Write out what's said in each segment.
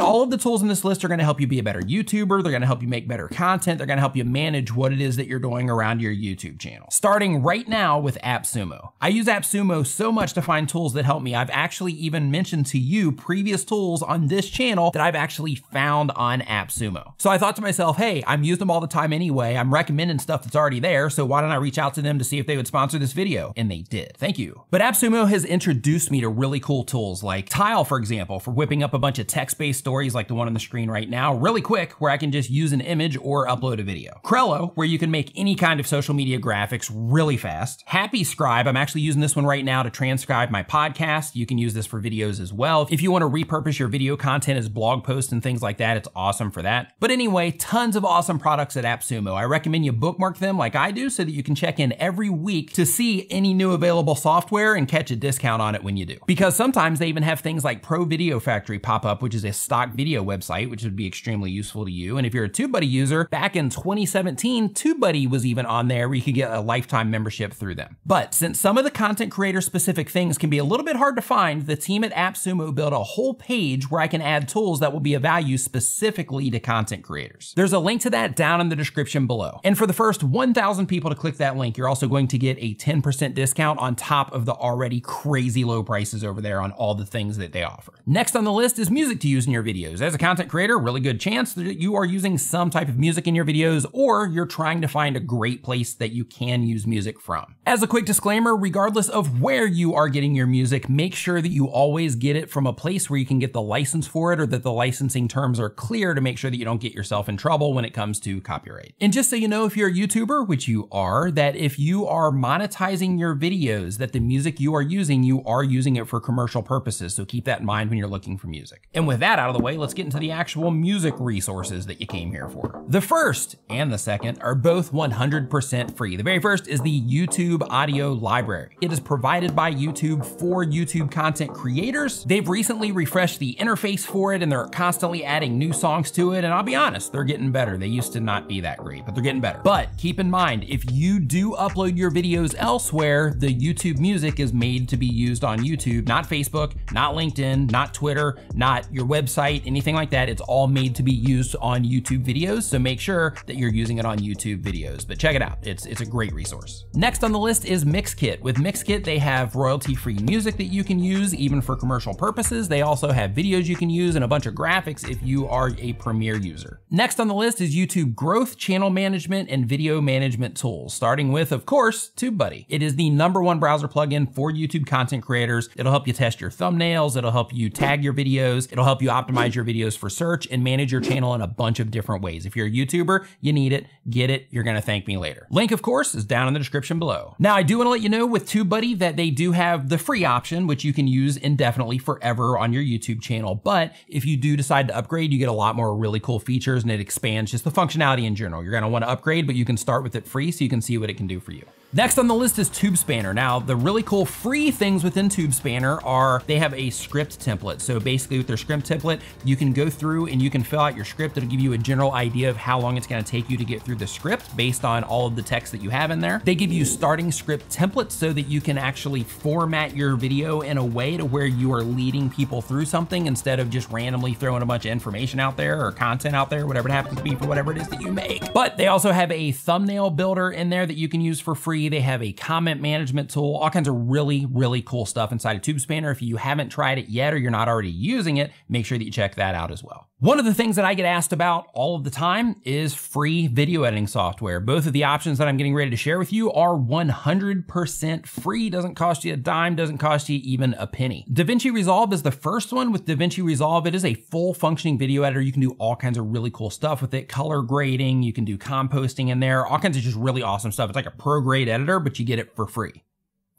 All of the tools in this list are going to help you be a better YouTuber. They're going to help you make better content. They're going to help you manage what it is that you're doing around your YouTube channel. Starting right now with AppSumo. I use AppSumo so much to find tools that help me. I've actually even mentioned to you previous tools on this channel that I've actually found on AppSumo. So I thought to myself, hey, I'm using them all the time anyway. I'm recommending stuff that's already there. So why don't I reach out to them to see if they would sponsor this video? And they did. Thank you. But AppSumo has introduced me to really cool tools like Tile, for example, for whipping up a bunch of text-based stories like the one on the screen right now really quick where I can just use an image or upload a video. Crello, where you can make any kind of social media graphics really fast. Happy Scribe, I'm actually using this one right now to transcribe my podcast. You can use this for videos as well. If you want to repurpose your video content as blog posts and things like that, it's awesome for that. But anyway, tons of awesome products at AppSumo. I recommend you bookmark them like I do so that you can check in every week to see any new available software and catch a discount on it when you do. Because sometimes they even have things like Pro Video Factory pop up, which is a stock video website, which would be extremely useful to you. And if you're a TubeBuddy user, back in 2017, TubeBuddy was even on there where you could get a lifetime membership through them. But since some of the content creator specific things can be a little bit hard to find, the team at AppSumo built a whole page where I can add tools that will be of value specifically to content creators. There's a link to that down in the description below. And for the first 1,000 people to click that link, you're also going to get a 10% discount on top of the already crazy low prices over there on all the things that they offer. Next on the list is music to use in your videos. As a content creator, really good chance that you are using some type of music in your videos or you're trying to find a great place that you can use music from. As a quick disclaimer, regardless of where you are getting your music, make sure that you always get it from a place where you can get the license for it or that the licensing terms are clear to make sure that you don't get yourself in trouble when it comes to copyright. And just so you know, if you're a YouTuber, which you are, that if you are monetizing your videos, that the music you are using, you are using it for commercial purposes. So keep that in mind when you're looking for music. And with that out out of the way, let's get into the actual music resources that you came here for. The first and the second are both 100% free. The very first is the YouTube Audio Library. It is provided by YouTube for YouTube content creators. They've recently refreshed the interface for it and they're constantly adding new songs to it. And I'll be honest, they're getting better. They used to not be that great, but they're getting better. But keep in mind, if you do upload your videos elsewhere, the YouTube music is made to be used on YouTube, not Facebook, not LinkedIn, not Twitter, not your website anything like that. It's all made to be used on YouTube videos. So make sure that you're using it on YouTube videos, but check it out. It's, it's a great resource. Next on the list is Mixkit. With Mixkit, they have royalty-free music that you can use even for commercial purposes. They also have videos you can use and a bunch of graphics if you are a Premiere user. Next on the list is YouTube growth, channel management, and video management tools, starting with, of course, TubeBuddy. It is the number one browser plugin for YouTube content creators. It'll help you test your thumbnails. It'll help you tag your videos. It'll help you optimize your videos for search and manage your channel in a bunch of different ways. If you're a YouTuber, you need it, get it. You're gonna thank me later. Link, of course, is down in the description below. Now, I do wanna let you know with TubeBuddy that they do have the free option, which you can use indefinitely forever on your YouTube channel. But if you do decide to upgrade, you get a lot more really cool features features and it expands just the functionality in general. You're going to want to upgrade, but you can start with it free so you can see what it can do for you. Next on the list is TubeSpanner. Now, the really cool free things within TubeSpanner are they have a script template. So basically with their script template, you can go through and you can fill out your script. It'll give you a general idea of how long it's gonna take you to get through the script based on all of the text that you have in there. They give you starting script templates so that you can actually format your video in a way to where you are leading people through something instead of just randomly throwing a bunch of information out there or content out there, whatever it happens to be for whatever it is that you make. But they also have a thumbnail builder in there that you can use for free free. They have a comment management tool, all kinds of really, really cool stuff inside of TubeSpanner. If you haven't tried it yet or you're not already using it, make sure that you check that out as well. One of the things that I get asked about all of the time is free video editing software. Both of the options that I'm getting ready to share with you are 100% free, doesn't cost you a dime, doesn't cost you even a penny. DaVinci Resolve is the first one. With DaVinci Resolve, it is a full functioning video editor. You can do all kinds of really cool stuff with it, color grading, you can do composting in there, all kinds of just really awesome stuff. It's like a pro grade editor, but you get it for free.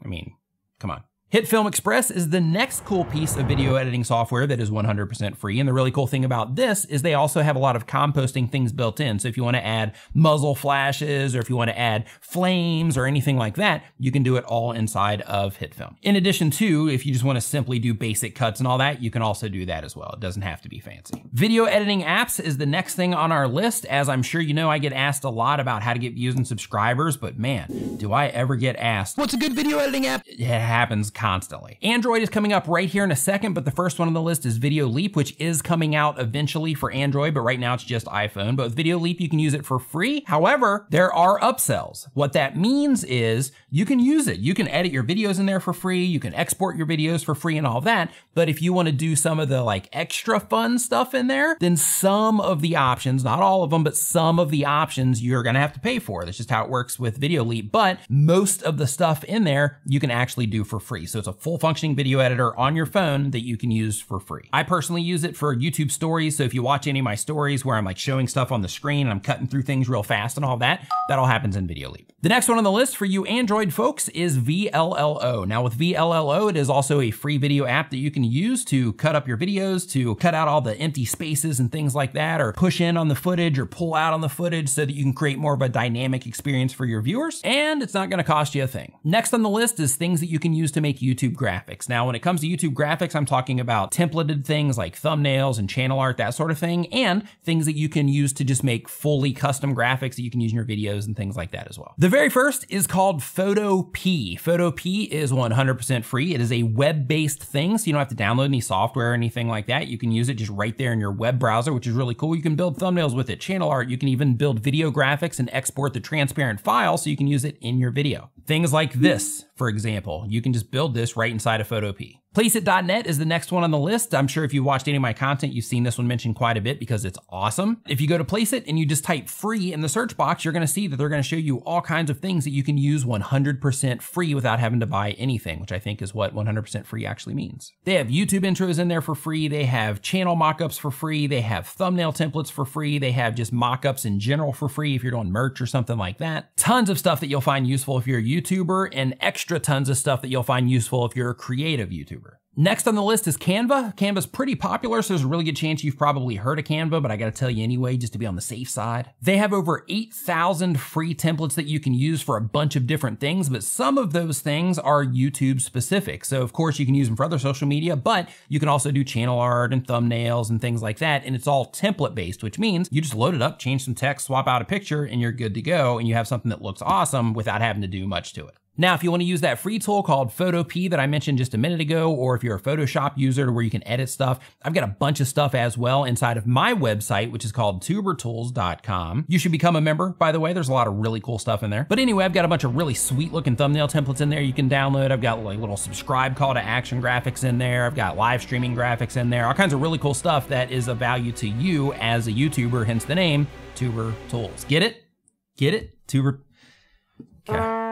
I mean, come on. Hit Film Express is the next cool piece of video editing software that is 100% free. And the really cool thing about this is they also have a lot of composting things built in. So if you want to add muzzle flashes or if you want to add flames or anything like that, you can do it all inside of Hit Film. In addition to, if you just want to simply do basic cuts and all that, you can also do that as well. It doesn't have to be fancy. Video editing apps is the next thing on our list. As I'm sure you know, I get asked a lot about how to get views and subscribers, but man, do I ever get asked, what's a good video editing app? It happens constantly. Android is coming up right here in a second, but the first one on the list is Video Leap, which is coming out eventually for Android, but right now it's just iPhone. But with Video Leap, you can use it for free. However, there are upsells. What that means is you can use it. You can edit your videos in there for free. You can export your videos for free and all that. But if you want to do some of the like extra fun stuff in there, then some of the options, not all of them, but some of the options you're going to have to pay for. That's just how it works with Video Leap. But most of the stuff in there you can actually do for free. So it's a full functioning video editor on your phone that you can use for free. I personally use it for YouTube stories. So if you watch any of my stories where I'm like showing stuff on the screen and I'm cutting through things real fast and all that, that all happens in Video Leap. The next one on the list for you Android folks is VLLO. Now with VLLO, it is also a free video app that you can use to cut up your videos, to cut out all the empty spaces and things like that, or push in on the footage or pull out on the footage so that you can create more of a dynamic experience for your viewers. And it's not gonna cost you a thing. Next on the list is things that you can use to make make YouTube graphics. Now, when it comes to YouTube graphics, I'm talking about templated things like thumbnails and channel art, that sort of thing, and things that you can use to just make fully custom graphics that you can use in your videos and things like that as well. The very first is called Photo P. Photo P is 100% free. It is a web-based thing, so you don't have to download any software or anything like that. You can use it just right there in your web browser, which is really cool. You can build thumbnails with it, channel art. You can even build video graphics and export the transparent file so you can use it in your video. Things like this, for example, you can just build this right inside of PhotoP. Placeit.net is the next one on the list. I'm sure if you have watched any of my content, you've seen this one mentioned quite a bit because it's awesome. If you go to Placeit and you just type free in the search box, you're going to see that they're going to show you all kinds of things that you can use 100% free without having to buy anything, which I think is what 100% free actually means. They have YouTube intros in there for free. They have channel mockups for free. They have thumbnail templates for free. They have just mockups in general for free if you're doing merch or something like that. Tons of stuff that you'll find useful if you're a YouTuber and extra tons of stuff that you'll find useful if you're a creative YouTuber. Next on the list is Canva. Canva's pretty popular, so there's a really good chance you've probably heard of Canva, but I gotta tell you anyway, just to be on the safe side. They have over 8,000 free templates that you can use for a bunch of different things, but some of those things are YouTube specific. So of course you can use them for other social media, but you can also do channel art and thumbnails and things like that. And it's all template based, which means you just load it up, change some text, swap out a picture, and you're good to go. And you have something that looks awesome without having to do much to it. Now, if you want to use that free tool called PhotoP that I mentioned just a minute ago, or if you're a Photoshop user where you can edit stuff, I've got a bunch of stuff as well inside of my website, which is called tubertools.com. You should become a member, by the way. There's a lot of really cool stuff in there. But anyway, I've got a bunch of really sweet looking thumbnail templates in there you can download. I've got like little subscribe call to action graphics in there. I've got live streaming graphics in there, all kinds of really cool stuff that is of value to you as a YouTuber, hence the name Tuber Tools. Get it? Get it? Tuber. Okay.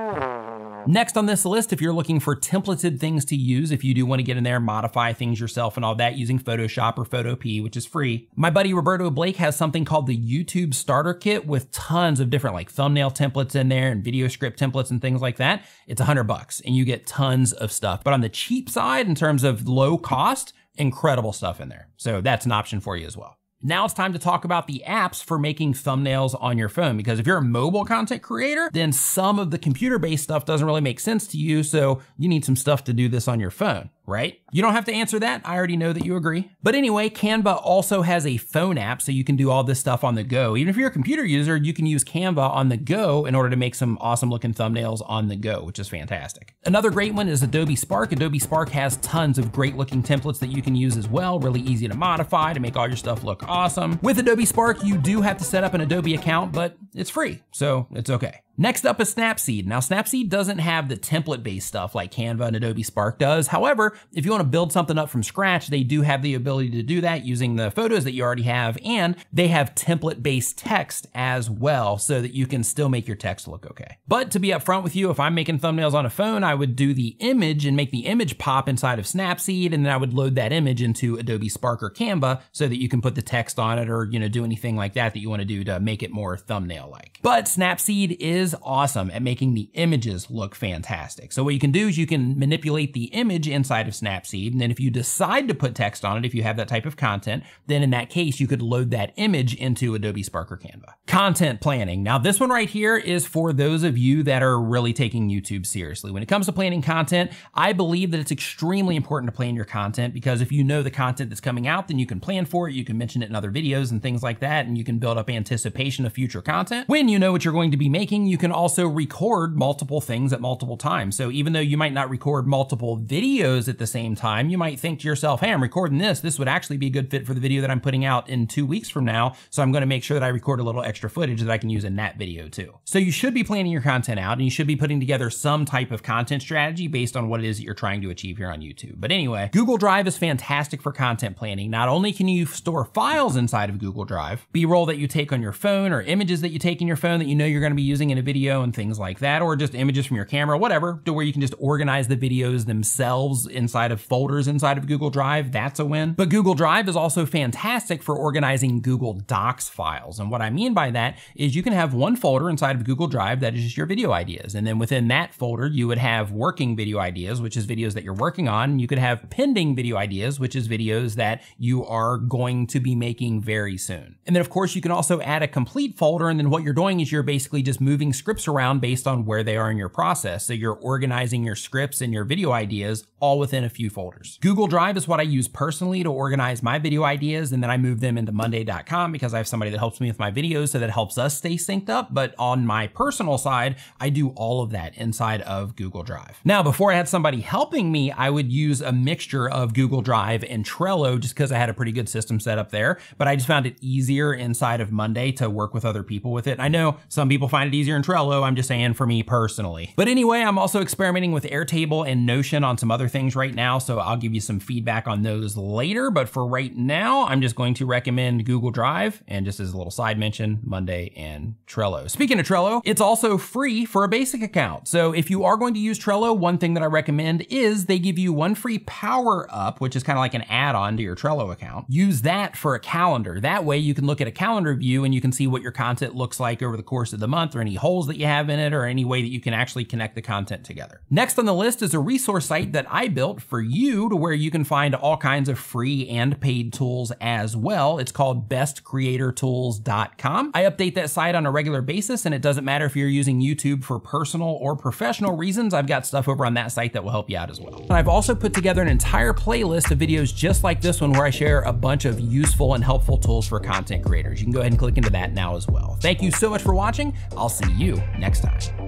Next on this list, if you're looking for templated things to use, if you do want to get in there, modify things yourself and all that using Photoshop or PhotoP, which is free. My buddy Roberto Blake has something called the YouTube Starter Kit with tons of different like thumbnail templates in there and video script templates and things like that. It's a hundred bucks and you get tons of stuff. But on the cheap side, in terms of low cost, incredible stuff in there. So that's an option for you as well. Now it's time to talk about the apps for making thumbnails on your phone. Because if you're a mobile content creator, then some of the computer based stuff doesn't really make sense to you. So you need some stuff to do this on your phone right? You don't have to answer that. I already know that you agree. But anyway, Canva also has a phone app so you can do all this stuff on the go. Even if you're a computer user, you can use Canva on the go in order to make some awesome looking thumbnails on the go, which is fantastic. Another great one is Adobe Spark. Adobe Spark has tons of great looking templates that you can use as well, really easy to modify to make all your stuff look awesome. With Adobe Spark, you do have to set up an Adobe account, but it's free, so it's okay. Next up is Snapseed. Now Snapseed doesn't have the template based stuff like Canva and Adobe Spark does. However, if you wanna build something up from scratch, they do have the ability to do that using the photos that you already have and they have template based text as well so that you can still make your text look okay. But to be upfront with you, if I'm making thumbnails on a phone, I would do the image and make the image pop inside of Snapseed and then I would load that image into Adobe Spark or Canva so that you can put the text on it or you know do anything like that that you wanna do to make it more thumbnail like. But Snapseed is is awesome at making the images look fantastic. So what you can do is you can manipulate the image inside of Snapseed. And then if you decide to put text on it, if you have that type of content, then in that case, you could load that image into Adobe Spark or Canva. Content planning. Now this one right here is for those of you that are really taking YouTube seriously. When it comes to planning content, I believe that it's extremely important to plan your content because if you know the content that's coming out, then you can plan for it. You can mention it in other videos and things like that. And you can build up anticipation of future content. When you know what you're going to be making, you can also record multiple things at multiple times. So even though you might not record multiple videos at the same time, you might think to yourself, hey, I'm recording this. This would actually be a good fit for the video that I'm putting out in two weeks from now. So I'm going to make sure that I record a little extra footage that I can use in that video too. So you should be planning your content out and you should be putting together some type of content strategy based on what it is that you're trying to achieve here on YouTube. But anyway, Google Drive is fantastic for content planning. Not only can you store files inside of Google Drive, B-roll that you take on your phone or images that you take in your phone that you know you're going to be using in a video and things like that, or just images from your camera, whatever, to where you can just organize the videos themselves inside of folders inside of Google Drive. That's a win. But Google Drive is also fantastic for organizing Google Docs files. And what I mean by that is you can have one folder inside of Google Drive that is just your video ideas. And then within that folder, you would have working video ideas, which is videos that you're working on. You could have pending video ideas, which is videos that you are going to be making very soon. And then of course, you can also add a complete folder. And then what you're doing is you're basically just moving moving scripts around based on where they are in your process, so you're organizing your scripts and your video ideas all within a few folders. Google Drive is what I use personally to organize my video ideas, and then I move them into Monday.com because I have somebody that helps me with my videos, so that helps us stay synced up. But on my personal side, I do all of that inside of Google Drive. Now, before I had somebody helping me, I would use a mixture of Google Drive and Trello just because I had a pretty good system set up there, but I just found it easier inside of Monday to work with other people with it. I know some people find it easier in Trello. I'm just saying for me personally. But anyway, I'm also experimenting with Airtable and Notion on some other things right now. So I'll give you some feedback on those later. But for right now, I'm just going to recommend Google Drive. And just as a little side mention, Monday and Trello. Speaking of Trello, it's also free for a basic account. So if you are going to use Trello, one thing that I recommend is they give you one free power up, which is kind of like an add on to your Trello account. Use that for a calendar. That way you can look at a calendar view and you can see what your content looks like over the course of the month or any whole holes that you have in it or any way that you can actually connect the content together. Next on the list is a resource site that I built for you to where you can find all kinds of free and paid tools as well. It's called bestcreatortools.com. I update that site on a regular basis and it doesn't matter if you're using YouTube for personal or professional reasons. I've got stuff over on that site that will help you out as well. And I've also put together an entire playlist of videos just like this one where I share a bunch of useful and helpful tools for content creators. You can go ahead and click into that now as well. Thank you so much for watching. I'll see you you next time.